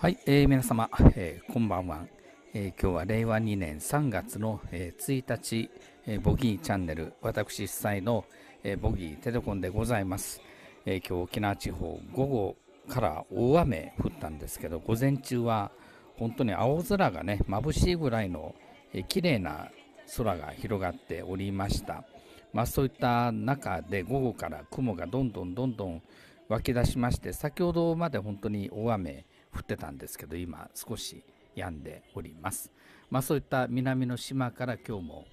はい、えー、皆様、えー、こんばんは、えー、今日は令和2年3月の、え1日、えボギーチャンネル、私主催の、えボギーテレコンでございます、え今日沖縄地方、午後から大雨降ったんですけど、午前中は本当に青空がね、眩しいぐらいの、えー、綺麗な空が広がっておりました。まあ、そういった中で午後から雲がどんどんどんどん湧き出しまして、先ほどまで本当に大雨、降ってたんですけど今少し止んでおります。まあ、そういった南の島から今日も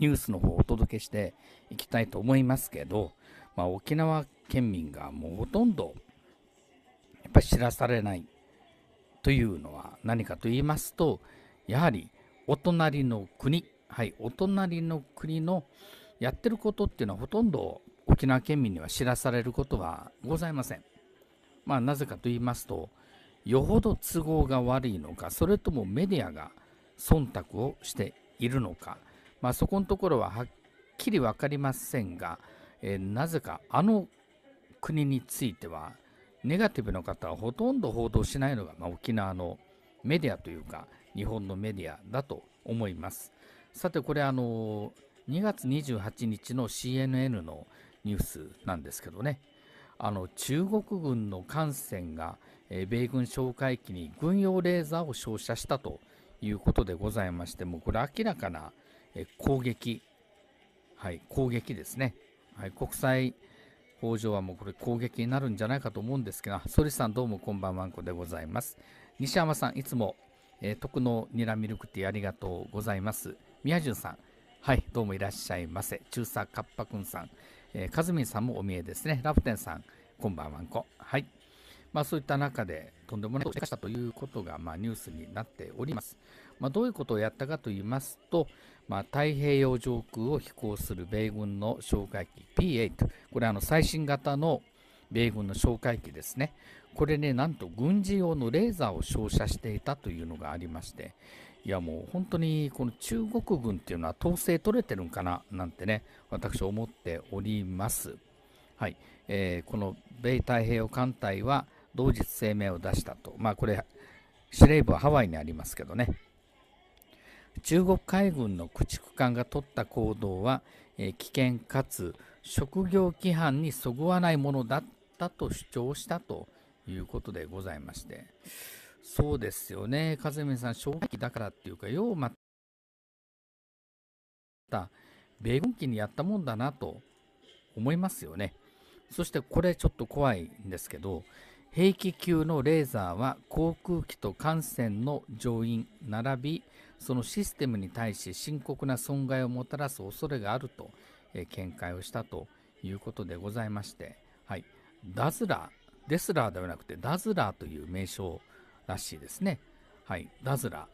ニュースの方をお届けしていきたいと思いますけど、まあ、沖縄県民がもうほとんどやっぱり知らされないというのは何かと言いますとやはりお隣の国はいお隣の国のやってることっていうのはほとんど沖縄県民には知らされることはございません。まあ、なぜかと言いますとよほど都合が悪いのかそれともメディアが忖度をしているのか、まあ、そこのところははっきり分かりませんが、えー、なぜかあの国についてはネガティブの方はほとんど報道しないのが、まあ、沖縄のメディアというか日本のメディアだと思います。さてこれあの2月28日の CNN のニュースなんですけどねあの中国軍の艦船が米軍哨戒機に軍用レーザーを照射したということでございまして、もうこれ明らかな攻撃、はい、攻撃ですね。はい、国際法上はもうこれ攻撃になるんじゃないかと思うんですけど、ソリさんどうもこんばんはんこでございます。西山さん、いつも、え徳のニラミルクティーありがとうございます。宮潤さん、はい、どうもいらっしゃいませ。中佐カッパくんさん、えー、かずみんさんもお見えですね。ラフテンさん、こんばんはんこ。はい。まあ、そういった中でとんでもないことをしたということが、まあ、ニュースになっております。まあ、どういうことをやったかと言いますと、まあ、太平洋上空を飛行する米軍の哨戒機 P8、これあの最新型の米軍の哨戒機ですね、これね、なんと軍事用のレーザーを照射していたというのがありまして、いやもう本当にこの中国軍っていうのは統制取れてるんかななんてね、私思っております。はい、えー、この米太平洋艦隊は同日声明を出したと、まあ、これ司令部はハワイにありますけどね中国海軍の駆逐艦が取った行動は、え危険かつ職業規範にそぐわないものだったと主張したということでございましてそうですよね和美さん正直だからっていうかようまた米軍機にやったもんだなと思いますよねそしてこれちょっと怖いんですけど兵器級のレーザーは航空機と艦船の乗員並びそのシステムに対し深刻な損害をもたらす恐れがあると、え見解をしたということでございまして、はい、ダズラーデスラーではなくてダズラーという名称らしいですね。はい、ダズラ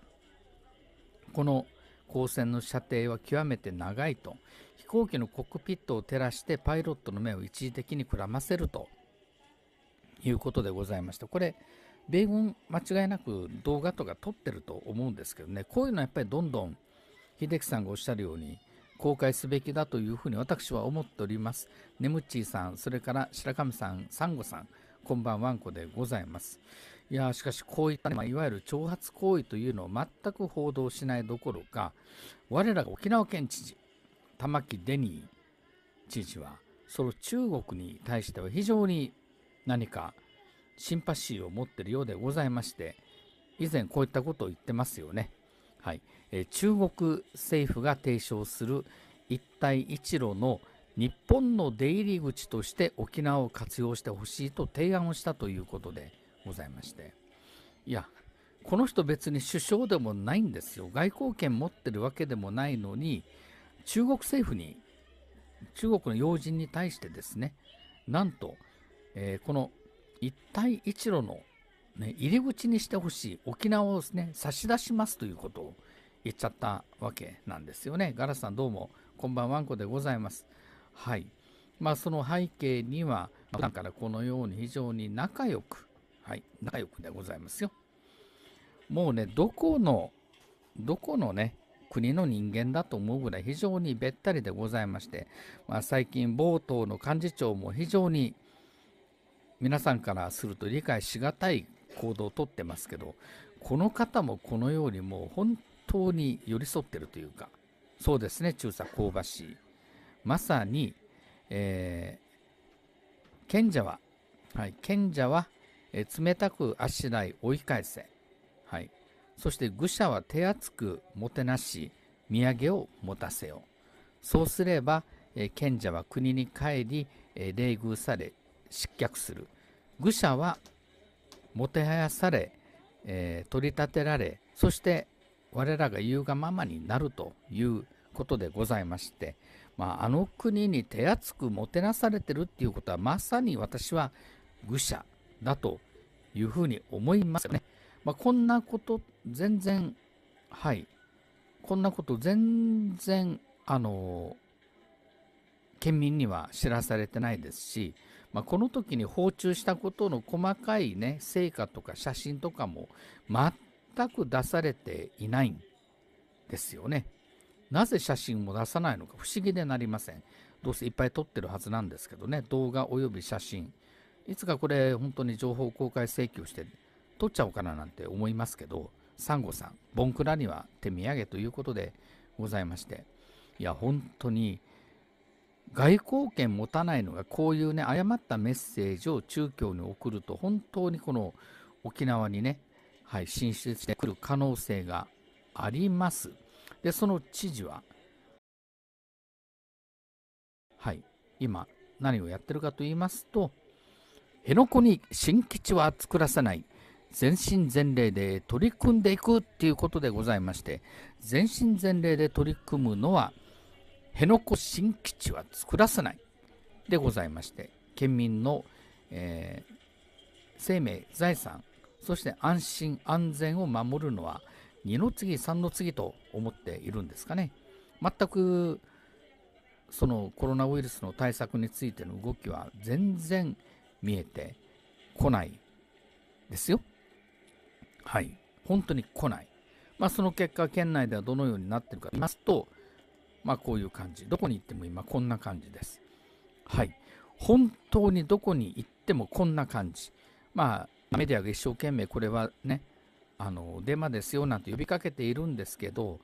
ーこの光線の射程は極めて長いと飛行機のコックピットを照らしてパイロットの目を一時的にくらませるということでございましたこれ、米軍、間違いなく動画とか撮ってると思うんですけどね、こういうのはやっぱりどんどん、秀樹さんがおっしゃるように、公開すべきだというふうに私は思っております。ねむっちーさん、それから白神さん、サンゴさん、こんばんわんこでございます。いやしかしこういった、ね、まあ、いわゆる挑発行為というのを全く報道しないどころか、我らが沖縄県知事、玉城デニー知事は、その中国に対しては非常に何かシンパシーを持っているようでございまして、以前こういったことを言ってますよね。はい、え中国政府が提唱する一帯一路の日本の出入り口として沖縄を活用してほしいと提案をしたということでございましていやこの人別に首相でもないんですよ外交権持ってるわけでもないのに中国政府に中国の要人に対してですねなんとえー、この一帯一路の、ね、入り口にしてほしい沖縄をですね差し出しますということを言っちゃったわけなんですよね。ガラスさんどうもこんばんわんこでございます。はい。まあその背景には、だからこのように非常に仲良く、はい、仲良くでございますよ。もうね、どこの、どこのね、国の人間だと思うぐらい非常にべったりでございまして、まあ、最近、冒頭の幹事長も非常に皆さんからすると理解しがたい行動をとってますけどこの方もこのようにもう本当に寄り添ってるというかそうですね中佐香ばしいまさに、えー、賢者は、はい、賢者は、えー、冷たくあしらい追い返せ、はい、そして愚者は手厚くもてなし土産を持たせよそうすれば、えー、賢者は国に帰り、えー、礼遇され失脚する愚者はもてはやされ、えー、取り立てられそして我らが言うがままになるということでございまして、まあ、あの国に手厚くもてなされてるっていうことはまさに私は愚者だというふうに思いますよね。まあ、こんなこと全然はいこんなこと全然あの県民には知らされてないですしまあ、この時に訪中したことの細かいね成果とか写真とかも全く出されていないんですよね。なぜ写真も出さないのか不思議でなりません。どうせいっぱい撮ってるはずなんですけどね動画および写真いつかこれ本当に情報公開請求して撮っちゃおうかななんて思いますけどサンゴさんボンクラには手土産ということでございましていや本当に外交権持たないのがこういうね誤ったメッセージを中共に送ると本当にこの沖縄にね、はい、進出してくる可能性があります。でその知事ははい今何をやってるかと言いますと辺野古に新基地は作らせない全身全霊で取り組んでいくっていうことでございまして全身全霊で取り組むのは辺野古新基地は作らせないでございまして県民の、えー、生命財産そして安心安全を守るのは二の次三の次と思っているんですかね全くそのコロナウイルスの対策についての動きは全然見えてこないですよはい本当に来ないまあその結果県内ではどのようになってるかと言いますとまあ、こういう感じどこに行っても今こんな感じですはい本当にどこに行ってもこんな感じまあメディアが一生懸命これはねあのデマですよなんて呼びかけているんですけど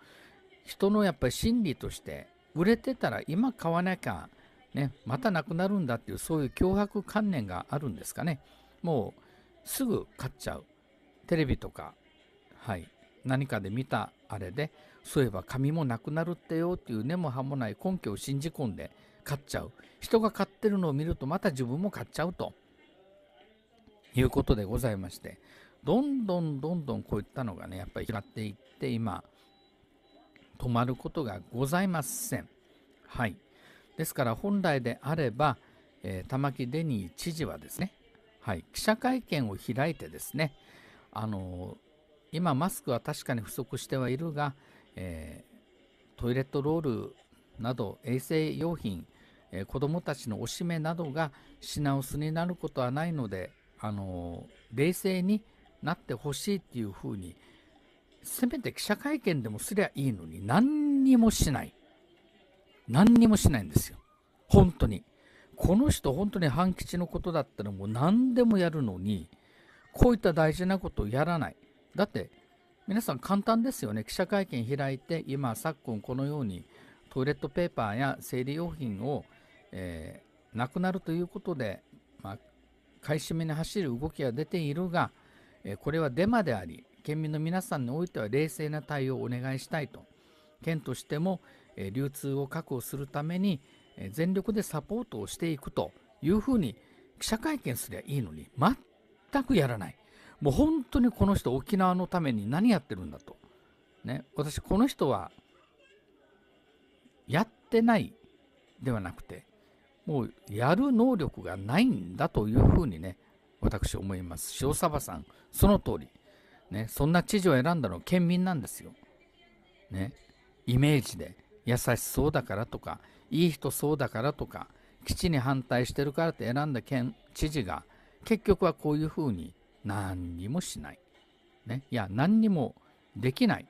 人のやっぱり心理として売れてたら今買わなきゃ、ね、またなくなるんだっていうそういう脅迫観念があるんですかねもうすぐ買っちゃうテレビとか、はい、何かで見たあれでそういえば紙もなくなるってよっていう根も葉もない根拠を信じ込んで買っちゃう人が買ってるのを見るとまた自分も買っちゃうということでございましてどんどんどんどんこういったのがねやっぱり広がっていって今止まることがございませんはいですから本来であれば、えー、玉城デニー知事はですね、はい、記者会見を開いてですねあのー、今マスクは確かに不足してはいるがえー、トイレットロールなど衛生用品、えー、子どもたちのおしめなどが品薄になることはないので、あのー、冷静になってほしいっていうふうにせめて記者会見でもすりゃいいのに何にもしない何にもしないんですよ本当にこの人本当に半吉のことだったらもう何でもやるのにこういった大事なことをやらないだって皆さん簡単ですよね。記者会見開いて、今、昨今このようにトイレットペーパーや生理用品を、えー、なくなるということで、まあ、買い占めに走る動きが出ているが、えー、これはデマであり、県民の皆さんにおいては冷静な対応をお願いしたいと。県としても、えー、流通を確保するために、え全力でサポートをしていくというふうに記者会見すりゃいいのに、全くやらない。もう本当にこの人沖縄のために何やってるんだと。ね、私この人はやってないではなくてもうやる能力がないんだというふうにね私思います塩沢さんその通りねそんな知事を選んだの県民なんですよねイメージで優しそうだからとかいい人そうだからとか基地に反対してるからって選んだ県知事が結局はこういうふうに何にもしない。ね、いや、何にもできない。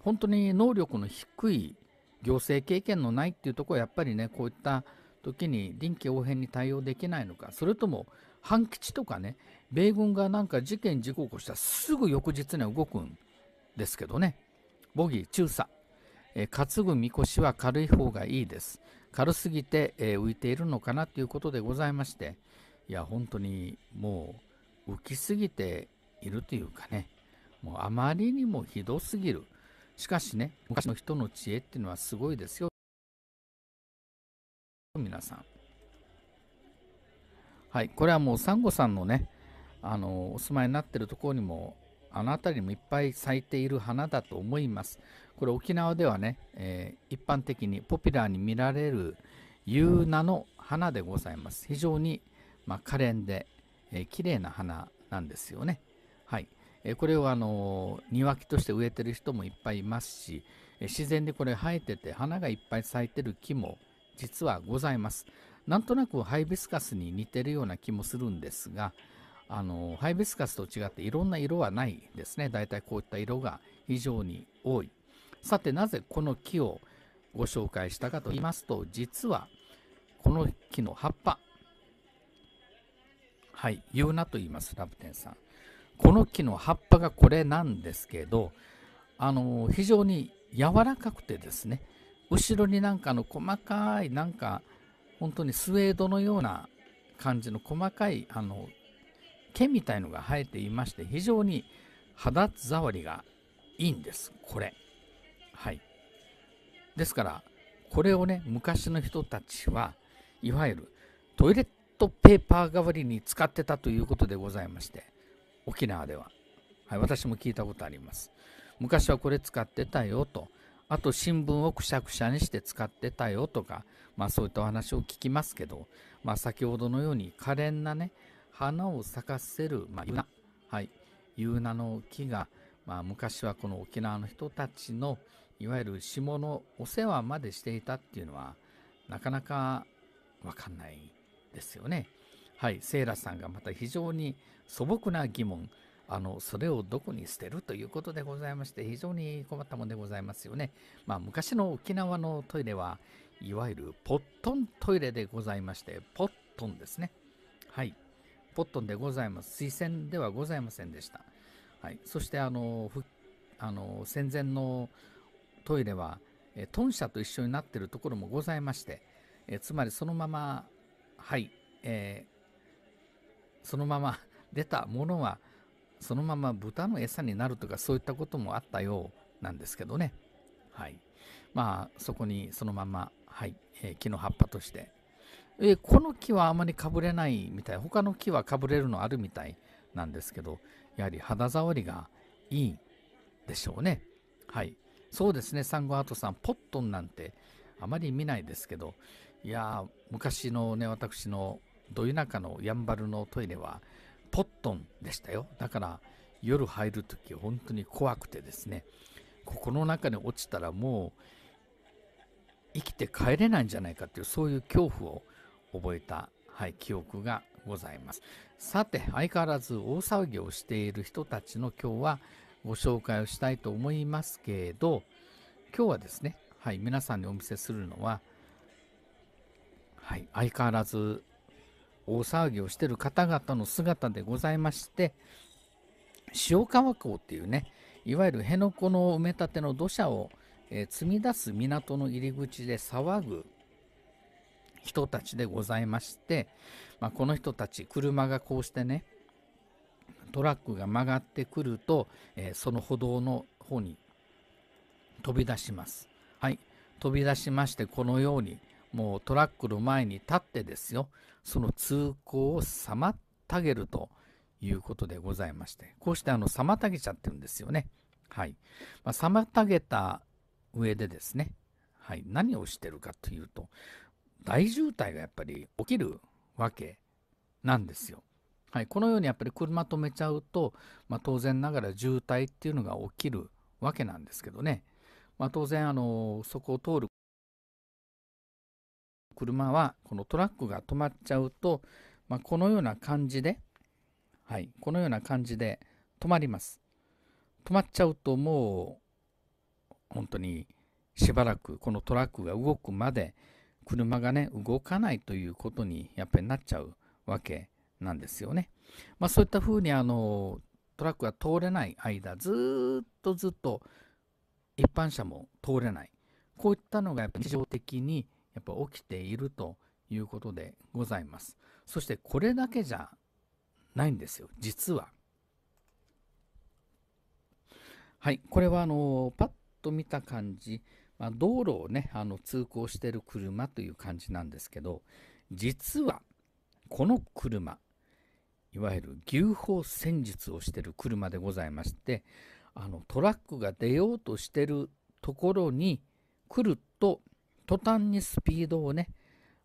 本当に能力の低い行政経験のないっていうところはやっぱりね、こういった時に臨機応変に対応できないのか、それとも反基地とかね、米軍がなんか事件事故を起こしたらすぐ翌日には動くんですけどね。ボギー、中佐。え担ぐみこしは軽い方がいいです。軽すぎて、え浮いているのかなということでございまして、いや、本当にもう、浮きすぎているというかねもうあまりにもひどすぎるしかしね昔の人の知恵っていうのはすごいですよ皆さんはいこれはもうサンゴさんのねあのお住まいになってるところにもあの辺りもいっぱい咲いている花だと思いますこれ沖縄ではね、えー、一般的にポピュラーに見られるユーナの花でございます非常に、まあ、可憐でえー、綺麗な花なんですよね。はい、えこれをあの庭木として植えてる人もいっぱいいますし、え自然でこれ生えてて花がいっぱい咲いてる木も実はございます。なんとなくハイビスカスに似てるような気もするんですが、あのハイビスカスと違っていろんな色はないですね。だいたいこういった色が非常に多い。さてなぜこの木をご紹介したかと言いますと、実はこの木の葉っぱ、はい、言うなと言います、ラブテンさん。この木の葉っぱがこれなんですけど、あの非常に柔らかくてですね、後ろになんかの細かい、なんか本当にスウェードのような感じの細かいあの毛みたいのが生えていまして、非常に肌触りがいいんです、これ。はい。ですから、これをね、昔の人たちは、いわゆるトイレットペーパー代わりに使ってたということでございまして沖縄では、はい、私も聞いたことあります昔はこれ使ってたよとあと新聞をくしゃくしゃにして使ってたよとか、まあ、そういったお話を聞きますけど、まあ、先ほどのように可憐なね花を咲かせる、まあ、ユナ、はい、ユナの木が、まあ、昔はこの沖縄の人たちのいわゆる霜のお世話までしていたっていうのはなかなか分かんないですよね。はい、セイラさんがまた非常に素朴な疑問、あの、それをどこに捨てるということでございまして、非常に困ったもんでございますよね。まあ、昔の沖縄のトイレは、いわゆるポットントイレでございまして、ポットンですね。はい。ポットンでございます。水薦ではございませんでした。はい。そして、あの、あの戦前のトイレは、えトンと一緒になっているところもございまして、えつまりそのままはい、えー、そのまま出たものはそのまま豚の餌になるとかそういったこともあったようなんですけどねはいまあそこにそのまま、はいえー、木の葉っぱとして、えー、この木はあまりかぶれないみたい他の木はかぶれるのあるみたいなんですけどやはり肌触りがいいでしょうねはいそうですねサンゴアートさんポットンなんてあまり見ないですけどいや昔のね私のど田舎のやんばるのトイレはポットンでしたよだから夜入る時本当に怖くてですねここの中に落ちたらもう生きて帰れないんじゃないかっていうそういう恐怖を覚えた、はい、記憶がございますさて相変わらず大騒ぎをしている人たちの今日はご紹介をしたいと思いますけれど今日はですね、はい、皆さんにお見せするのは「はい、相変わらず大騒ぎをしてる方々の姿でございまして塩川港っていうねいわゆる辺野古の埋め立ての土砂を、えー、積み出す港の入り口で騒ぐ人たちでございまして、まあ、この人たち車がこうしてねトラックが曲がってくると、えー、その歩道の方に飛び出します。はい飛び出しましてこのようにもうトラックの前に立ってですよその通行を妨げるということでございましてこうしてあの妨げちゃってるんですよねはい、まあ、妨げた上でですね、はい、何をしてるかというと大渋滞がやっぱり起きるわけなんですよ。はい、このようにやっぱり車止めちゃうと、まあ、当然ながら渋滞っていうのが起きるわけなんですけどね、まあ、当然あのそこを通る車はこのトラックが止まっちゃうと、まあ、このような感じで、はい、このような感じで止まります。止まっちゃうともう本当にしばらくこのトラックが動くまで車がね動かないということにやっぱりなっちゃうわけなんですよね。まあ、そういったふうにあのトラックが通れない間ずっとずっと一般車も通れないこういったのがやっぱ日常的にやっぱ起きているということでございます。そしてこれだけじゃないんですよ、実は。はい、これはあのパッと見た感じ、まあ、道路をねあの通行してる車という感じなんですけど実はこの車いわゆる牛砲戦術をしてる車でございましてあのトラックが出ようとしてるところに来ると途端にスピードをね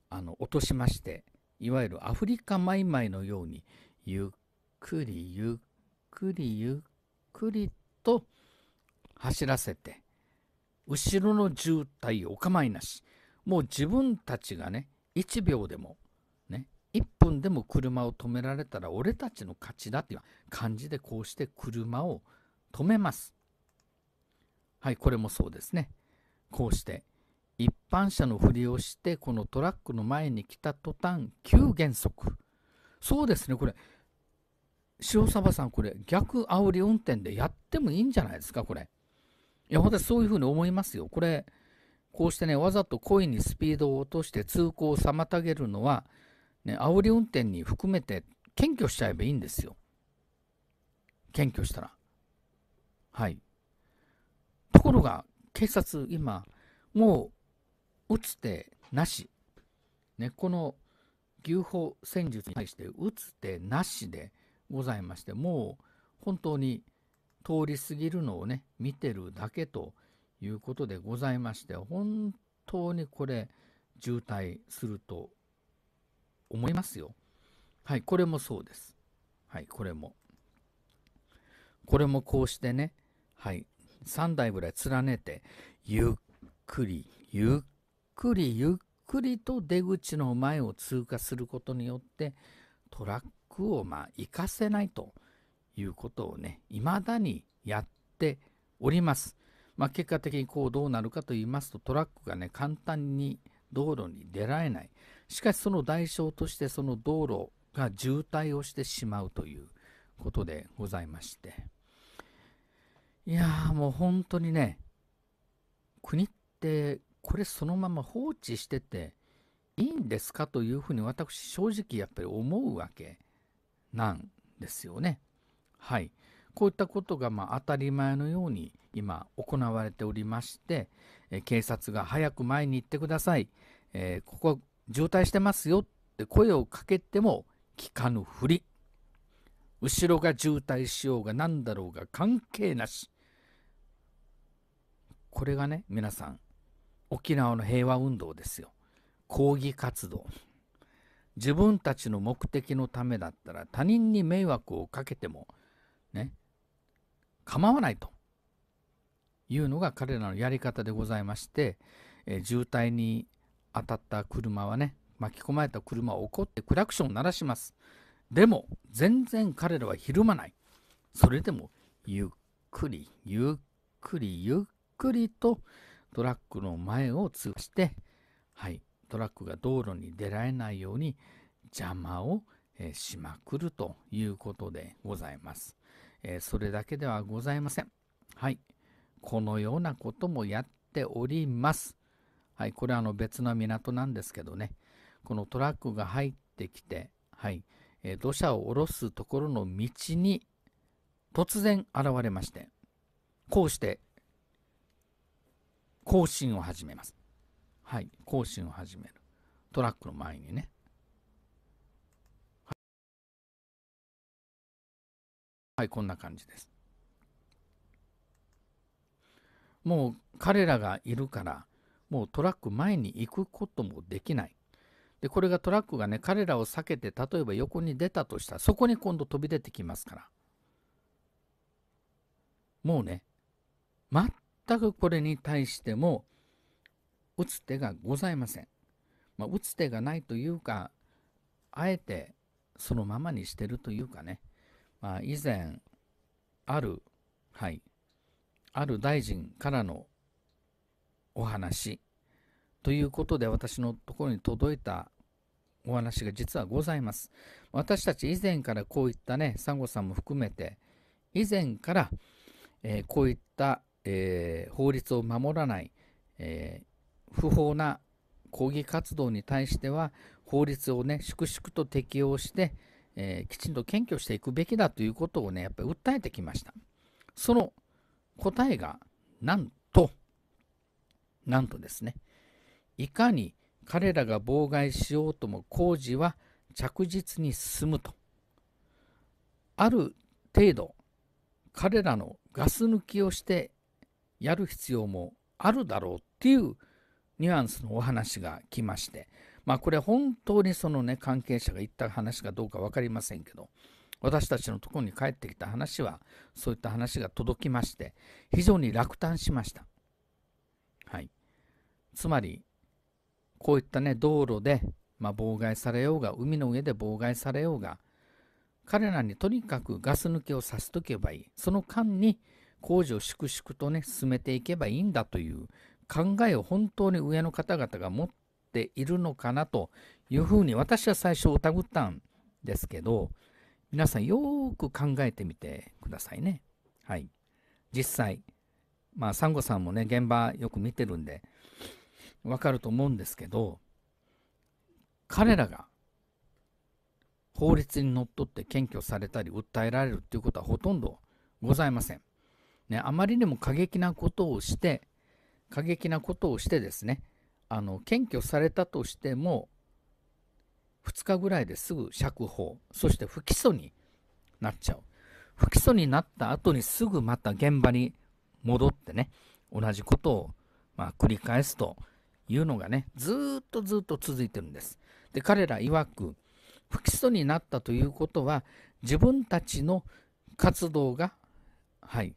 あの落としましていわゆるアフリカマイマイのようにゆっくりゆっくりゆっくりと走らせて後ろの渋滞お構いなしもう自分たちがね1秒でもね1分でも車を止められたら俺たちの勝ちだっていう感じでこうして車を止めますはいこれもそうですねこうして一般車のふりをしてこのトラックの前に来た途端急減速そうですねこれ塩沢さんこれ逆煽り運転でやってもいいんじゃないですかこれいや私そういうふうに思いますよこれこうしてねわざと故意にスピードを落として通行を妨げるのは、ね、煽り運転に含めて検挙しちゃえばいいんですよ検挙したらはいところが警察今もう打つ手なし、ね、この牛歩戦術に対して打つ手なしでございましてもう本当に通り過ぎるのをね見てるだけということでございまして本当にこれ渋滞すると思いますよ。はい、これもそうです。はい、これも。これもこうしてね、はい、3台ぐらい連ねて、ゆっくり、ゆっくりゆっくりと出口の前を通過することによってトラックをまあ行かせないということをね未だにやっております。まあ、結果的にこうどうなるかと言いますとトラックがね簡単に道路に出られないしかしその代償としてその道路が渋滞をしてしまうということでございましていやもう本当にね国ってこれそのまま放置してていいんですかというふうに私正直やっぱり思うわけなんですよね。はい。こういったことがま当たり前のように今行われておりまして、え警察が早く前に行ってください、えー、ここ渋滞してますよって声をかけても聞かぬふり。後ろが渋滞しようが何だろうが関係なし。これがね、皆さん、沖縄の平和運動ですよ抗議活動自分たちの目的のためだったら他人に迷惑をかけてもね構わないというのが彼らのやり方でございまして、えー、渋滞に当たった車はね巻き込まれた車を怒ってクラクションを鳴らしますでも全然彼らはひるまないそれでもゆっくりゆっくりゆっくりとトラックの前を通して、はい、トラックが道路に出られないように邪魔をしまくるということでございます。えそれだけではございません。はい。このようなこともやっております。はい。これはあの別の港なんですけどね。このトラックが入ってきて、はい。え土砂を下ろすところの道に突然現れまして、こうして更新を始めます。はい、更新を始める。トラックの前にね。はい、こんな感じです。もう彼らがいるから、もうトラック前に行くこともできない。で、これがトラックがね、彼らを避けて、例えば横に出たとしたら、そこに今度飛び出てきますから。もうね、全全くこれに対しても打つ手がございません。まあ、打つ手がないというかあえてそのままにしてるというかね、まあ、以前あるはいある大臣からのお話ということで私のところに届いたお話が実はございます。私たち以前からこういったね、サンゴさんも含めて、以前から、えー、こういったえー、法律を守らない、えー、不法な抗議活動に対しては法律をね粛々と適用して、えー、きちんと検挙していくべきだということをねやっぱり訴えてきましたその答えがなんとなんとですねいかに彼らが妨害しようとも工事は着実に進むとある程度彼らのガス抜きをしてやる必要もあるだろうっていうニュアンスのお話が来ましてまあこれ本当にそのね関係者が言った話かどうか分かりませんけど私たちのところに帰ってきた話はそういった話が届きまして非常に落胆しました。はい、つまりこういったね道路で、まあ、妨害されようが海の上で妨害されようが彼らにとにかくガス抜けをさせとけばいいその間に工事を粛々とね進めていけばいいんだという考えを本当に上の方々が持っているのかなというふうに私は最初疑ったんですけど皆さんよく考えてみてくださいね。はい、実際まあサンゴさんもね現場よく見てるんでわかると思うんですけど彼らが法律にのっとって検挙されたり訴えられるっていうことはほとんどございません。ね、あまりにも過激なことをして過激なことをしてですねあの検挙されたとしても2日ぐらいですぐ釈放そして不起訴になっちゃう不起訴になった後にすぐまた現場に戻ってね同じことをま繰り返すというのがねずっとずっと続いてるんですで彼ら曰く不起訴になったということは自分たちの活動がはい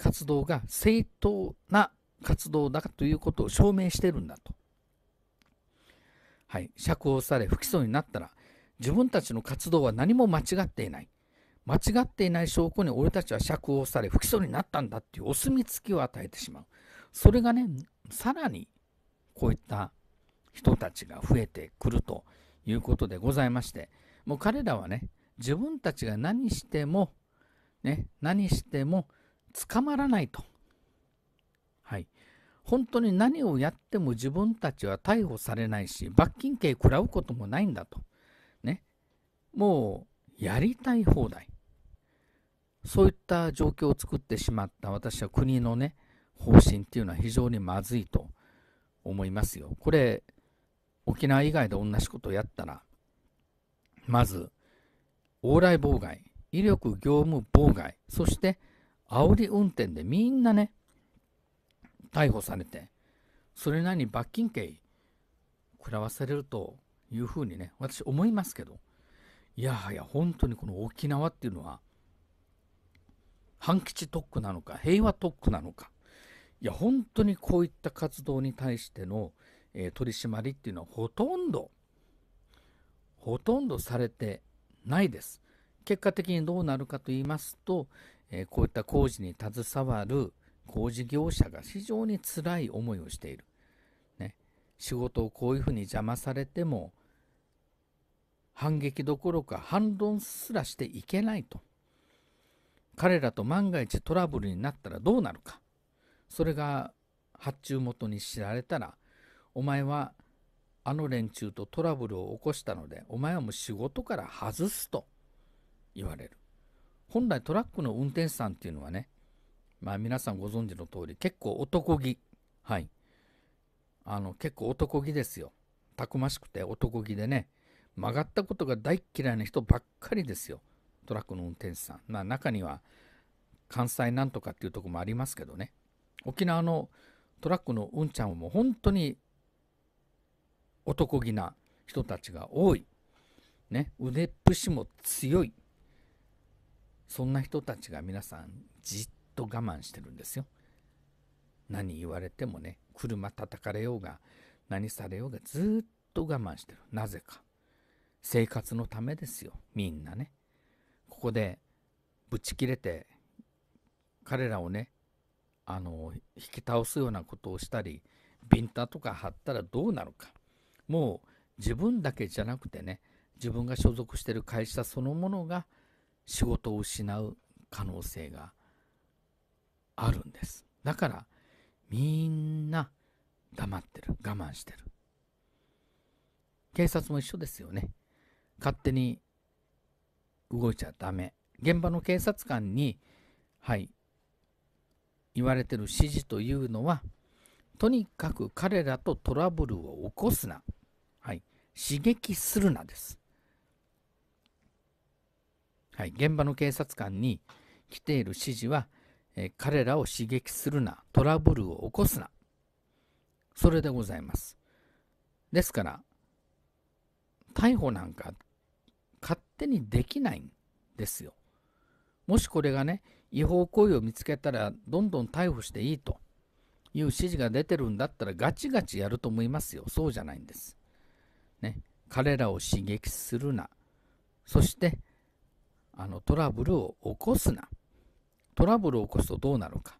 活動が正当な活動だということを証明してるんだと。はい、釈放され不起訴になったら自分たちの活動は何も間違っていない間違っていない証拠に俺たちは釈放され不起訴になったんだっていうお墨付きを与えてしまうそれがねさらにこういった人たちが増えてくるということでございましてもう彼らはね自分たちが何してもね何しても捕まらないと。はい。本当に何をやっても自分たちは逮捕されないし、罰金刑食らうこともないんだと。ね。もう、やりたい放題。そういった状況を作ってしまった私は国のね、方針っていうのは非常にまずいと思いますよ。これ、沖縄以外で同じことをやったら、まず、往来妨害、威力業務妨害、そして煽り運転でみんなね、逮捕されて、それなりに罰金刑食らわされるというふうにね、私思いますけど、いやはや本当にこの沖縄っていうのは、反基地特区なのか、平和特区なのか、いや本当にこういった活動に対しての、えー、取り締まりっていうのはほとんど、ほとんどされてないです。結果的にどうなるかと言いますと、えこういった工事に携わる工事業者が非常につらい思いをしている。ね、仕事をこういうふうに邪魔されても反撃どころか反論すらしていけないと。彼らと万が一トラブルになったらどうなるか。それが発注元に知られたらお前はあの連中とトラブルを起こしたのでお前はもう仕事から外すと言われる。本来トラックの運転手さんっていうのはね、まあ、皆さんご存知の通り結構男気はいあの結構男気ですよたくましくて男気でね曲がったことが大嫌いな人ばっかりですよトラックの運転手さん、まあ、中には関西なんとかっていうとこもありますけどね沖縄のトラックのうんちゃんも本当に男気な人たちが多い、ね、腕っぷしも強いそんな人たちが皆さんじっと我慢してるんですよ。何言われてもね車叩かれようが何されようがずっと我慢してるなぜか生活のためですよみんなねここでぶち切れて彼らをねあの引き倒すようなことをしたりビンタとか貼ったらどうなるかもう自分だけじゃなくてね自分が所属してる会社そのものが仕事を失う可能性があるんです。だからみんな黙ってる。我慢してる。警察も一緒ですよね。勝手に動いちゃダメ。現場の警察官に、はい、言われてる指示というのは、とにかく彼らとトラブルを起こすな。はい、刺激するなです。はい、現場の警察官に来ている指示は、えー、彼らを刺激するな、トラブルを起こすな。それでございます。ですから、逮捕なんか勝手にできないんですよ。もしこれがね、違法行為を見つけたら、どんどん逮捕していいという指示が出てるんだったら、ガチガチやると思いますよ。そうじゃないんです。ね、彼らを刺激するな。そして、あのトラブルを起こすな。トラブルを起こすとどうなるか。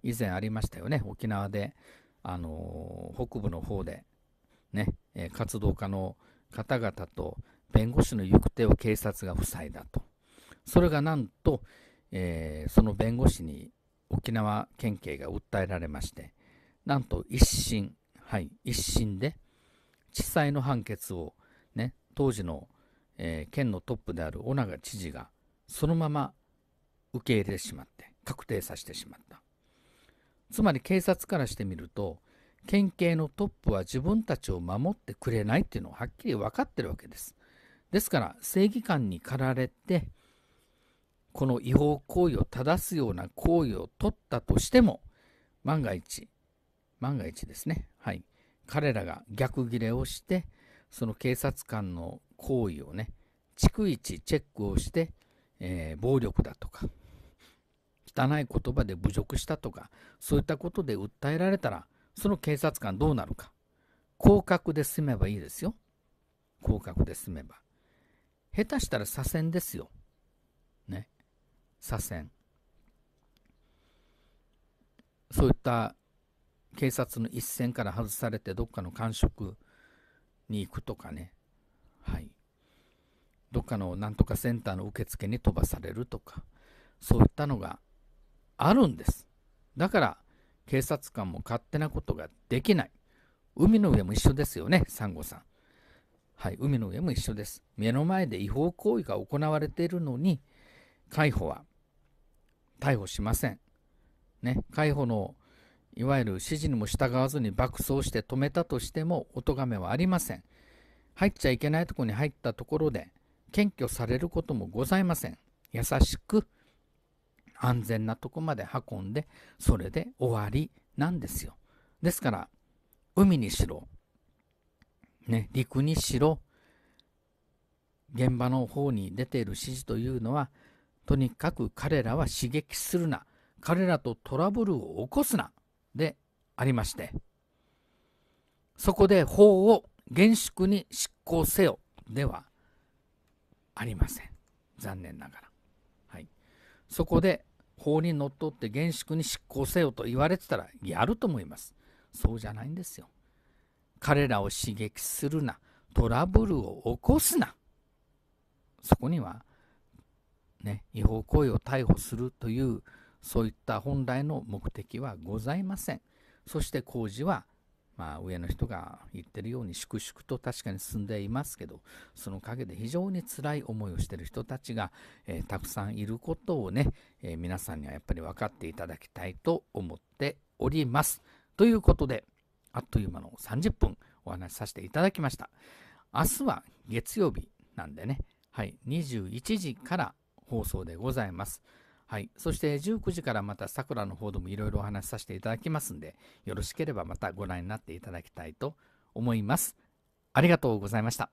以前ありましたよね。沖縄で、あの北部の方で、ね、活動家の方々と弁護士の行く手を警察が塞いだと。それがなんと、えー、その弁護士に沖縄県警が訴えられまして、なんと一審、はい、一審で、地裁の判決を、ね、当時の、えー、県のトップである尾長知事がそのまま受け入れてしまって確定させてしまったつまり警察からしてみると県警のトップは自分たちを守ってくれないっていうのをはっきり分かってるわけですですから正義感に駆られてこの違法行為を正すような行為を取ったとしても万が一万が一ですねはい彼らが逆ギレをしてその警察官の行為をね逐一チェックをしてえー、暴力だとか汚い言葉で侮辱したとかそういったことで訴えられたらその警察官どうなるか降格で済めばいいですよ降格で済めば下手したら左遷ですよね左遷そういった警察の一線から外されてどっかの官職に行くとかねはいどっかのなんとかセンターの受付に飛ばされるとかそういったのがあるんですだから警察官も勝手なことができない海の上も一緒ですよねサンゴさんはい海の上も一緒です目の前で違法行為が行われているのに海保は逮捕しませんね海保のいわゆる指示にも従わずに爆走して止めたとしてもお咎めはありません入っちゃいけないとこに入ったところで検挙されることもございません。優しく安全なとこまで運んで、それで終わりなんですよ。ですから、海にしろ、ね、陸にしろ、現場の方に出ている指示というのは、とにかく彼らは刺激するな、彼らとトラブルを起こすな、でありまして、そこで法を厳粛に執行せよではありません残念ながら、はい、そこで法にのっとって厳粛に執行せよと言われてたらやると思いますそうじゃないんですよ彼らを刺激するなトラブルを起こすなそこにはね違法行為を逮捕するというそういった本来の目的はございませんそして工事はまあ、上の人が言ってるように粛々と確かに進んでいますけどその陰で非常に辛い思いをしてる人たちが、えー、たくさんいることをね、えー、皆さんにはやっぱり分かっていただきたいと思っております。ということであっという間の30分お話しさせていただきました。明日は月曜日なんでね、はい、21時から放送でございます。はい。そして19時からまた桜の方でもいろいろお話しさせていただきますんで、よろしければまたご覧になっていただきたいと思います。ありがとうございました。